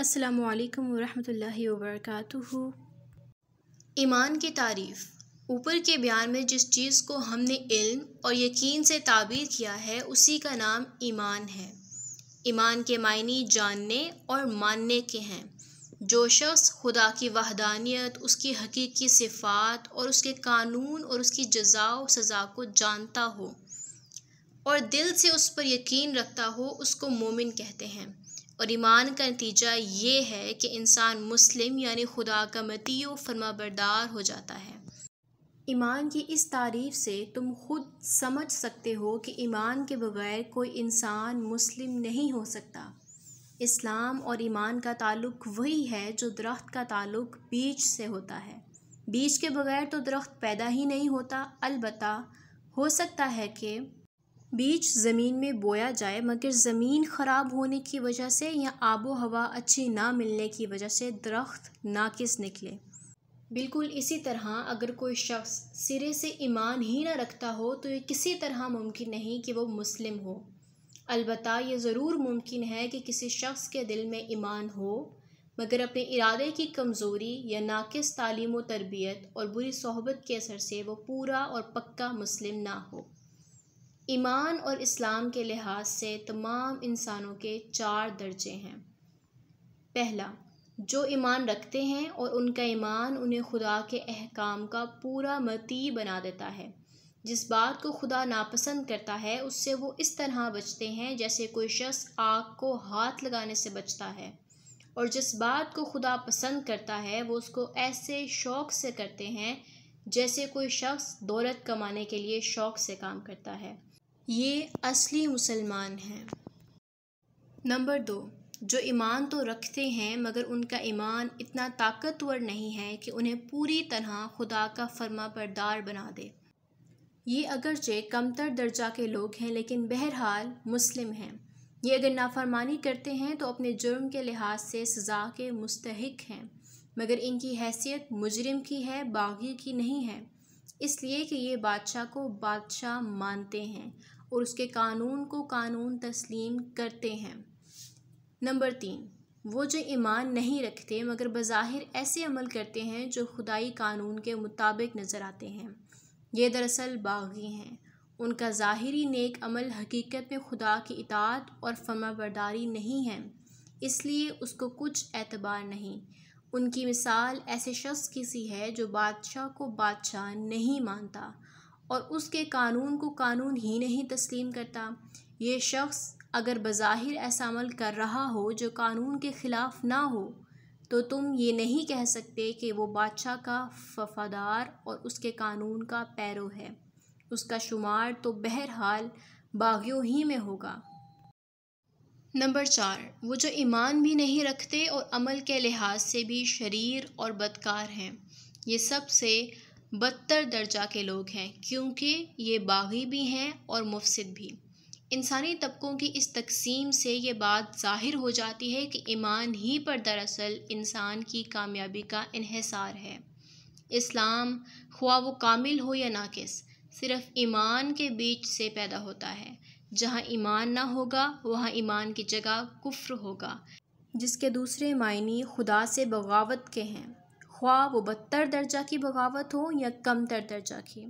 अस्सलाम वालेकुम रहमतुल्लाहि व ईमान की तारीफ़ ऊपर के बयान में जिस चीज़ को हमने इल्म और यकीन से ताबीर किया है उसी का नाम ईमान है ईमान के मायने जानने और मानने के हैं जो शख्स खुदा की वहदानियत उसकी हकीकी सिफात और उसके कानून और उसकी जजाव सज़ा को जानता हो और दिल से उस पर यकीन रखता हो उसको मोमिन कहते हैं और ईमान का नतीजा ये है कि इंसान मुस्लिम यानी खुदा का मती व फरमाबरदार हो जाता है ईमान की इस तारीफ से तुम खुद समझ सकते हो कि ईमान के बगैर कोई इंसान मुस्लिम नहीं हो सकता इस्लाम और ईमान का ताल्लुक वही है जो दरख्त का ताल्लुक बीज से होता है बीज के बगैर तो दरख्त पैदा ही नहीं होता अलबत् हो सकता है कि बीज ज़मीन में बोया जाए मगर ज़मीन ख़राब होने की वजह से या आबो हवा अच्छी ना मिलने की वजह से दरख्त नाकिस निकले बिल्कुल इसी तरह अगर कोई शख्स सिरे से ईमान ही ना रखता हो तो ये किसी तरह मुमकिन नहीं कि वो मुस्लिम हो अलबत् ये ज़रूर मुमकिन है कि किसी शख्स के दिल में ईमान हो मगर अपने इरादे की कमज़ोरी या नाकस तालीम व तरबियत और बुरी सहबत के असर से वो पूरा और पक्का मुस्लिम ना हो ईमान और इस्लाम के लिहाज से तमाम इंसानों के चार दर्जे हैं पहला जो ईमान रखते हैं और उनका ईमान उन्हें खुदा के अहकाम का पूरा मती बना देता है जिस बात को खुदा नापसंद करता है उससे वो इस तरह बचते हैं जैसे कोई शख्स आग को हाथ लगाने से बचता है और जिस बात को खुदा पसंद करता है वो उसको ऐसे शौक़ से करते हैं जैसे कोई शख्स दौलत कमाने के लिए शौक़ से काम करता है ये असली मुसलमान हैं नंबर दो जो ईमान तो रखते हैं मगर उनका ईमान इतना ताकतवर नहीं है कि उन्हें पूरी तरह खुदा का फर्मा बरदार बना दे ये अगरचे कमतर दर्जा के लोग हैं लेकिन बहरहाल मुस्लिम हैं ये अगर नाफरमानी करते हैं तो अपने जुर्म के लिहाज से सज़ा के मुस्तक हैं मगर इनकी हैसियत मुजरिम की है बागी की नहीं है इसलिए कि ये बादशाह को बादशाह मानते हैं और उसके कानून को कानून तस्लीम करते हैं नंबर तीन वो जो ईमान नहीं रखते मगर बज़ाहिर ऐसे अमल करते हैं जो खुदाई कानून के मुताबिक नज़र आते हैं ये दरअसल बागी हैं उनका ज़ाहरी नेक अमल हकीकत में खुदा की इतात और फमाबरदारी नहीं है इसलिए उसको कुछ एतबार नहीं उनकी मिसाल ऐसे शख्स की सी है जो बादशाह को बादशाह नहीं मानता और उसके कानून को कानून ही नहीं तस्लीम करता ये शख्स अगर बज़ाहिर ऐसा अमल कर रहा हो जो कानून के ख़िलाफ़ ना हो तो तुम ये नहीं कह सकते कि वो बादशाह का वफ़ादार और उसके कानून का पैरो है उसका शुमार तो बहरहाल बागियों ही में होगा नंबर चार वो जो ईमान भी नहीं रखते और अमल के लिहाज से भी शरीर और बदकार हैं ये सबसे बदतर दर्जा के लोग हैं क्योंकि ये बागी भी हैं और मुफसद भी इंसानी तबकों की इस तकसीम से ये बात ज़ाहिर हो जाती है कि ईमान ही पर दरअसल इंसान की कामयाबी का इहसार है इस्लाम ख्वा वो कामिल हो या नाकिस सिर्फ ईमान के बीच से पैदा होता है जहाँ ईमान ना होगा वहाँ ईमान की जगह कुफ्र होगा जिसके दूसरे मायने खुदा से बगावत के हैं ख्वा वो बदतर दर्जा की बगावत हो या कमतर दर्जा की